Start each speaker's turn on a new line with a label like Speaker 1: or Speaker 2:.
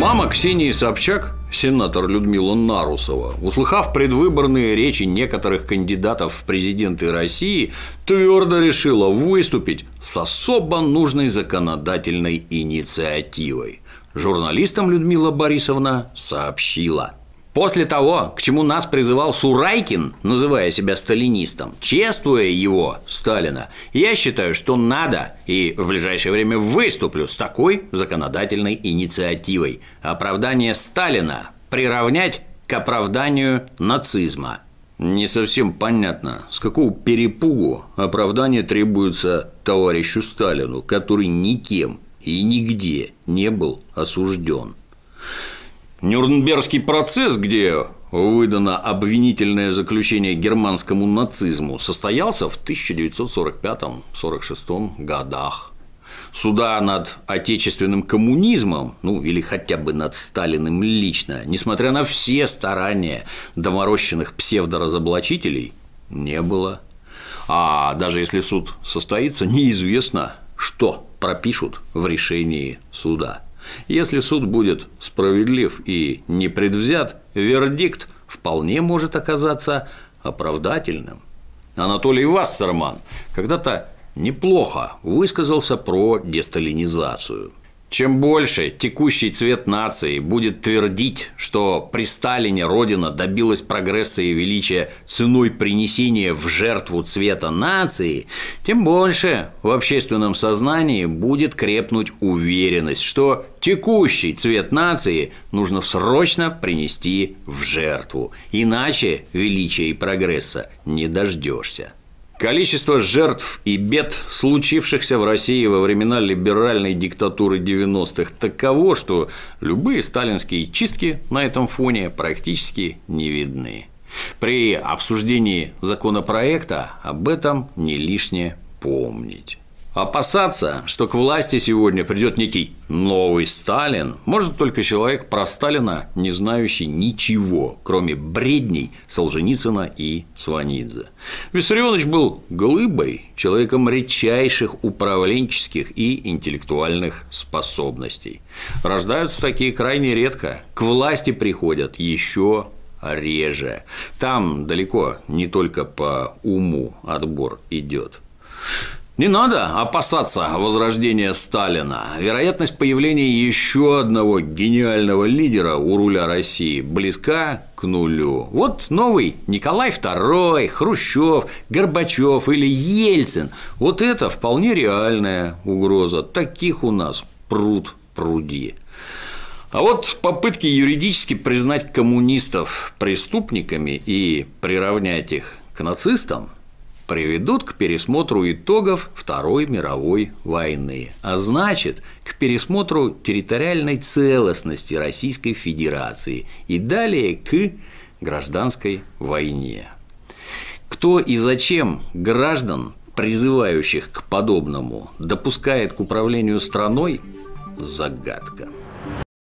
Speaker 1: Мама Ксении Собчак, сенатор Людмила Нарусова, услыхав предвыборные речи некоторых кандидатов в президенты России, твердо решила выступить с особо нужной законодательной инициативой. Журналистам Людмила Борисовна сообщила – После того, к чему нас призывал Сурайкин, называя себя сталинистом, чествуя его, Сталина, я считаю, что надо и в ближайшее время выступлю с такой законодательной инициативой – оправдание Сталина приравнять к оправданию нацизма. Не совсем понятно, с какого перепугу оправдание требуется товарищу Сталину, который никем и нигде не был осужден. Нюрнбергский процесс, где выдано обвинительное заключение германскому нацизму, состоялся в 1945-46 годах. Суда над отечественным коммунизмом, ну или хотя бы над Сталиным лично, несмотря на все старания доморощенных псевдоразоблачителей, не было. А даже если суд состоится, неизвестно, что пропишут в решении суда. Если суд будет справедлив и непредвзят, вердикт вполне может оказаться оправдательным. Анатолий Вассерман когда-то неплохо высказался про десталинизацию – чем больше текущий цвет нации будет твердить, что при Сталине Родина добилась прогресса и величия ценой принесения в жертву цвета нации, тем больше в общественном сознании будет крепнуть уверенность, что текущий цвет нации нужно срочно принести в жертву, иначе величия и прогресса не дождешься. Количество жертв и бед, случившихся в России во времена либеральной диктатуры 90-х, таково, что любые сталинские чистки на этом фоне практически не видны. При обсуждении законопроекта об этом не лишнее помнить. Опасаться, что к власти сегодня придет некий новый Сталин, может только человек про Сталина, не знающий ничего, кроме бредней Солженицына и Сванидзе. Виссарионович был глыбой, человеком редчайших управленческих и интеллектуальных способностей. Рождаются такие крайне редко, к власти приходят еще реже. Там далеко не только по уму отбор идет. Не надо опасаться возрождения Сталина. Вероятность появления еще одного гениального лидера у руля России близка к нулю. Вот новый Николай II, Хрущев, Горбачев или Ельцин. Вот это вполне реальная угроза. Таких у нас пруд пруди. А вот попытки юридически признать коммунистов преступниками и приравнять их к нацистам приведут к пересмотру итогов Второй мировой войны, а значит, к пересмотру территориальной целостности Российской Федерации и далее к гражданской войне. Кто и зачем граждан, призывающих к подобному, допускает к управлению страной – загадка.